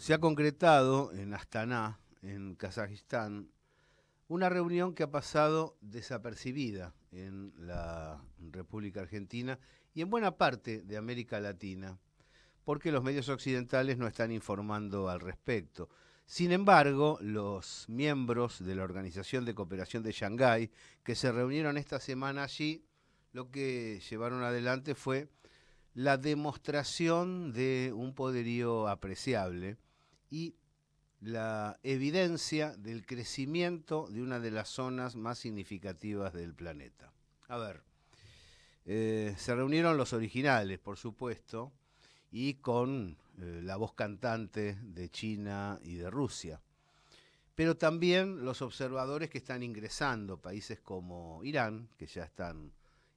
se ha concretado en Astana, en Kazajistán, una reunión que ha pasado desapercibida en la República Argentina y en buena parte de América Latina, porque los medios occidentales no están informando al respecto. Sin embargo, los miembros de la Organización de Cooperación de Shanghái, que se reunieron esta semana allí, lo que llevaron adelante fue la demostración de un poderío apreciable y la evidencia del crecimiento de una de las zonas más significativas del planeta. A ver, eh, se reunieron los originales, por supuesto, y con eh, la voz cantante de China y de Rusia, pero también los observadores que están ingresando, países como Irán, que ya están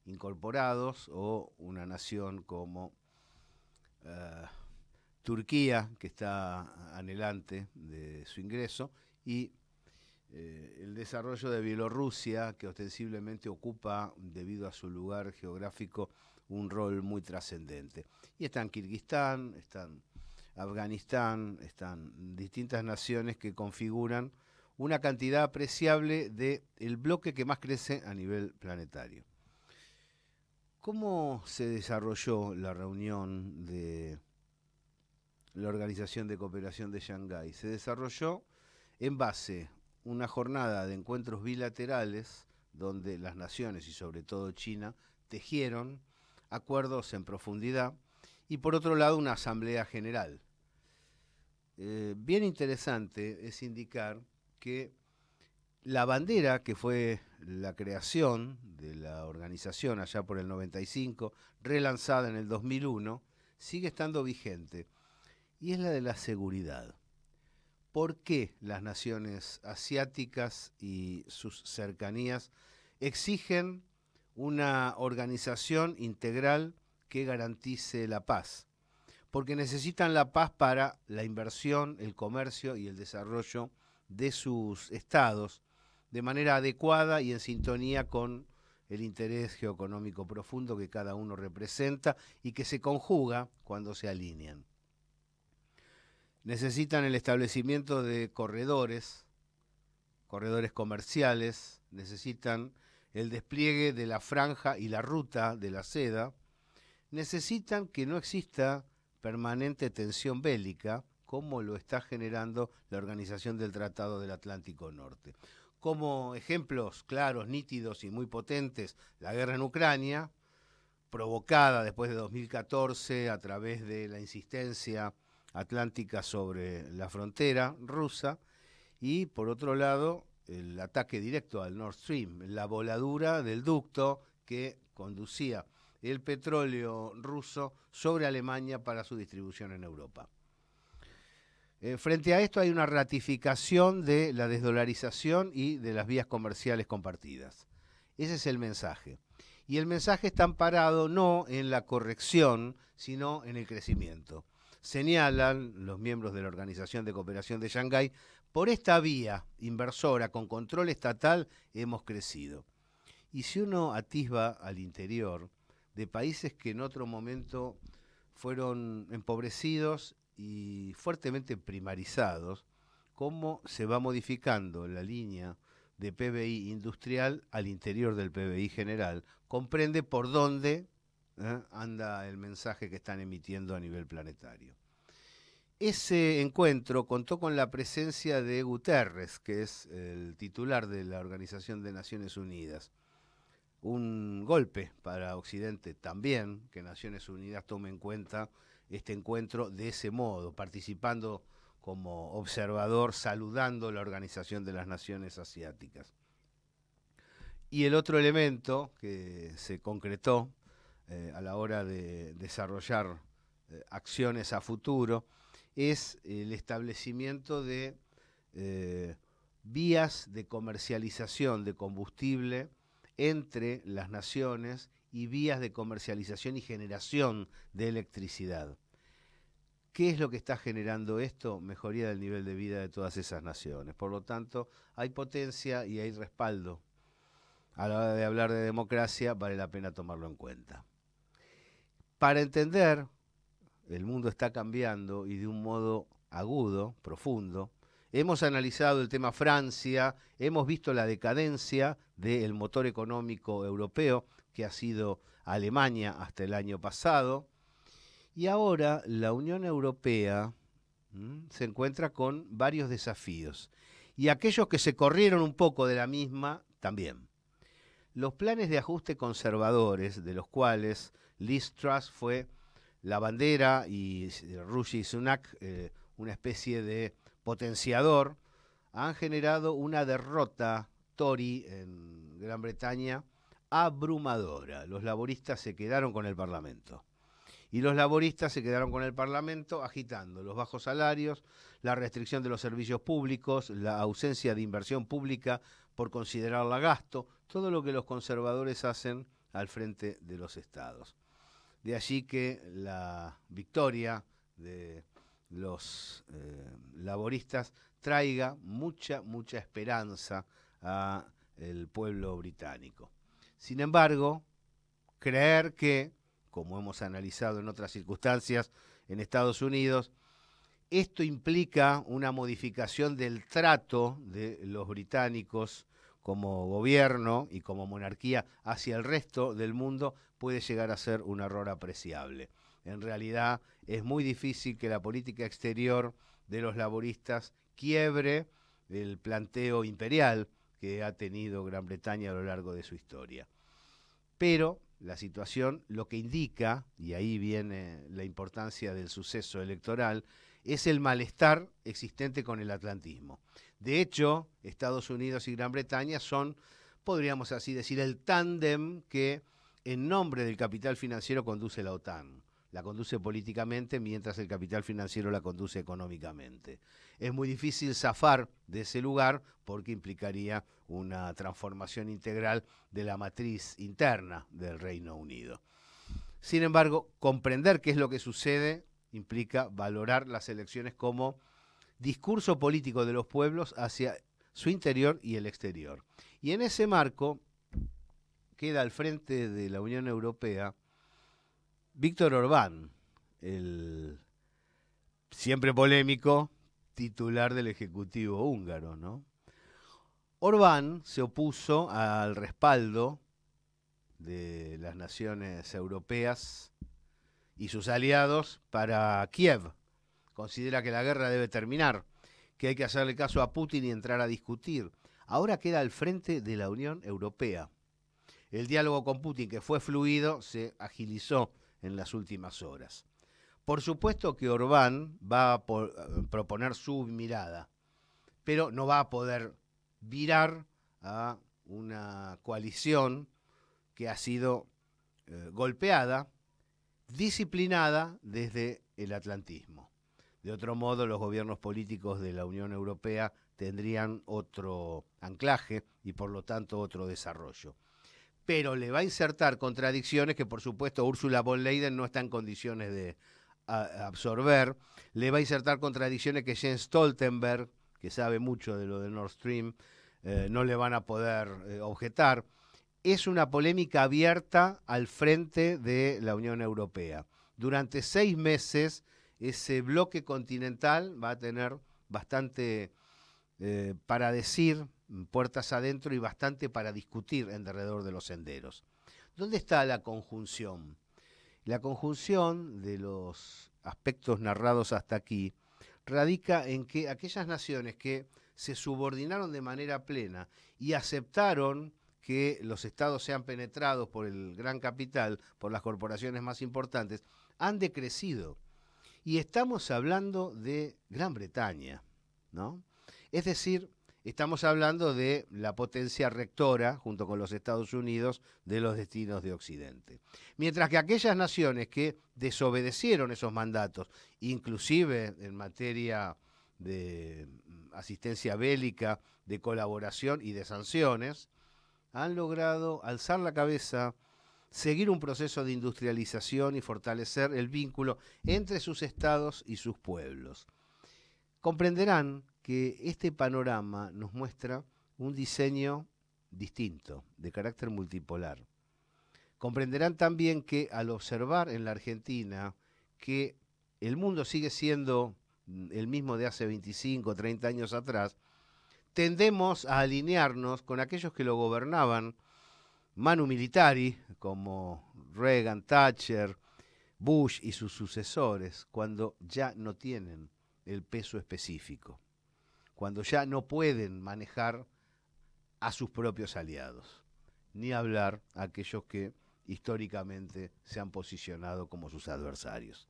incorporados, o una nación como... Eh, Turquía, que está anhelante de su ingreso, y eh, el desarrollo de Bielorrusia, que ostensiblemente ocupa, debido a su lugar geográfico, un rol muy trascendente. Y están Kirguistán, están Afganistán, están distintas naciones que configuran una cantidad apreciable del el bloque que más crece a nivel planetario. ¿Cómo se desarrolló la reunión de la Organización de Cooperación de Shanghái. Se desarrolló en base a una jornada de encuentros bilaterales donde las naciones y sobre todo China tejieron acuerdos en profundidad y por otro lado una asamblea general. Eh, bien interesante es indicar que la bandera que fue la creación de la organización allá por el 95, relanzada en el 2001, sigue estando vigente y es la de la seguridad. ¿Por qué las naciones asiáticas y sus cercanías exigen una organización integral que garantice la paz? Porque necesitan la paz para la inversión, el comercio y el desarrollo de sus estados de manera adecuada y en sintonía con el interés geoeconómico profundo que cada uno representa y que se conjuga cuando se alinean necesitan el establecimiento de corredores, corredores comerciales, necesitan el despliegue de la franja y la ruta de la seda, necesitan que no exista permanente tensión bélica, como lo está generando la Organización del Tratado del Atlántico Norte. Como ejemplos claros, nítidos y muy potentes, la guerra en Ucrania, provocada después de 2014 a través de la insistencia atlántica sobre la frontera rusa y por otro lado el ataque directo al Nord Stream, la voladura del ducto que conducía el petróleo ruso sobre Alemania para su distribución en Europa. Eh, frente a esto hay una ratificación de la desdolarización y de las vías comerciales compartidas. Ese es el mensaje. Y el mensaje está amparado no en la corrección, sino en el crecimiento señalan los miembros de la Organización de Cooperación de Shanghái, por esta vía inversora con control estatal hemos crecido. Y si uno atisba al interior de países que en otro momento fueron empobrecidos y fuertemente primarizados, cómo se va modificando la línea de PBI industrial al interior del PBI general, comprende por dónde ¿eh? anda el mensaje que están emitiendo a nivel planetario. Ese encuentro contó con la presencia de Guterres, que es el titular de la Organización de Naciones Unidas. Un golpe para Occidente también, que Naciones Unidas tome en cuenta este encuentro de ese modo, participando como observador, saludando la Organización de las Naciones Asiáticas. Y el otro elemento que se concretó eh, a la hora de desarrollar eh, acciones a futuro es el establecimiento de eh, vías de comercialización de combustible entre las naciones y vías de comercialización y generación de electricidad. ¿Qué es lo que está generando esto? Mejoría del nivel de vida de todas esas naciones. Por lo tanto, hay potencia y hay respaldo. A la hora de hablar de democracia, vale la pena tomarlo en cuenta. Para entender, el mundo está cambiando y de un modo agudo, profundo. Hemos analizado el tema Francia, hemos visto la decadencia del motor económico europeo, que ha sido Alemania hasta el año pasado. Y ahora la Unión Europea se encuentra con varios desafíos. Y aquellos que se corrieron un poco de la misma, también. Los planes de ajuste conservadores, de los cuales Liz fue la bandera y eh, Rushi Sunak eh, una especie de potenciador, han generado una derrota Tory en Gran Bretaña abrumadora. Los laboristas se quedaron con el Parlamento. Y los laboristas se quedaron con el Parlamento agitando los bajos salarios, la restricción de los servicios públicos, la ausencia de inversión pública por considerarla gasto, todo lo que los conservadores hacen al frente de los estados. De allí que la victoria de los eh, laboristas traiga mucha, mucha esperanza a el pueblo británico. Sin embargo, creer que, como hemos analizado en otras circunstancias en Estados Unidos, esto implica una modificación del trato de los británicos como gobierno y como monarquía hacia el resto del mundo puede llegar a ser un error apreciable. En realidad es muy difícil que la política exterior de los laboristas quiebre el planteo imperial que ha tenido Gran Bretaña a lo largo de su historia. Pero la situación lo que indica, y ahí viene la importancia del suceso electoral, es el malestar existente con el atlantismo. De hecho, Estados Unidos y Gran Bretaña son, podríamos así decir, el tándem que en nombre del capital financiero conduce la OTAN. La conduce políticamente mientras el capital financiero la conduce económicamente. Es muy difícil zafar de ese lugar porque implicaría una transformación integral de la matriz interna del Reino Unido. Sin embargo, comprender qué es lo que sucede implica valorar las elecciones como discurso político de los pueblos hacia su interior y el exterior. Y en ese marco, queda al frente de la Unión Europea Víctor Orbán, el siempre polémico titular del Ejecutivo húngaro, Orbán se opuso al respaldo de las naciones europeas y sus aliados para Kiev. Considera que la guerra debe terminar, que hay que hacerle caso a Putin y entrar a discutir. Ahora queda al frente de la Unión Europea. El diálogo con Putin, que fue fluido, se agilizó en las últimas horas. Por supuesto que Orbán va a eh, proponer su mirada, pero no va a poder virar a una coalición que ha sido eh, golpeada, disciplinada desde el atlantismo. De otro modo, los gobiernos políticos de la Unión Europea tendrían otro anclaje y por lo tanto otro desarrollo pero le va a insertar contradicciones que por supuesto Úrsula von Leyen no está en condiciones de absorber, le va a insertar contradicciones que Jens Stoltenberg, que sabe mucho de lo de Nord Stream, eh, no le van a poder eh, objetar. Es una polémica abierta al frente de la Unión Europea. Durante seis meses ese bloque continental va a tener bastante eh, para decir Mm, puertas adentro y bastante para discutir alrededor de los senderos. ¿Dónde está la conjunción? La conjunción de los aspectos narrados hasta aquí radica en que aquellas naciones que se subordinaron de manera plena y aceptaron que los estados sean penetrados por el gran capital, por las corporaciones más importantes, han decrecido. Y estamos hablando de Gran Bretaña, ¿no? Es decir, Estamos hablando de la potencia rectora, junto con los Estados Unidos, de los destinos de Occidente. Mientras que aquellas naciones que desobedecieron esos mandatos, inclusive en materia de mm, asistencia bélica, de colaboración y de sanciones, han logrado alzar la cabeza, seguir un proceso de industrialización y fortalecer el vínculo entre sus estados y sus pueblos. Comprenderán que este panorama nos muestra un diseño distinto, de carácter multipolar. Comprenderán también que al observar en la Argentina que el mundo sigue siendo el mismo de hace 25, 30 años atrás, tendemos a alinearnos con aquellos que lo gobernaban, manu militari, como Reagan, Thatcher, Bush y sus sucesores, cuando ya no tienen el peso específico cuando ya no pueden manejar a sus propios aliados, ni hablar a aquellos que históricamente se han posicionado como sus adversarios.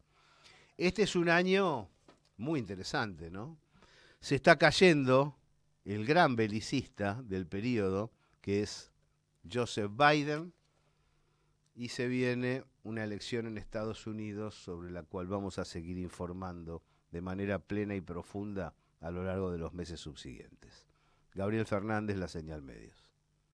Este es un año muy interesante, ¿no? Se está cayendo el gran belicista del periodo, que es Joseph Biden, y se viene una elección en Estados Unidos sobre la cual vamos a seguir informando de manera plena y profunda a lo largo de los meses subsiguientes. Gabriel Fernández, La Señal Medios.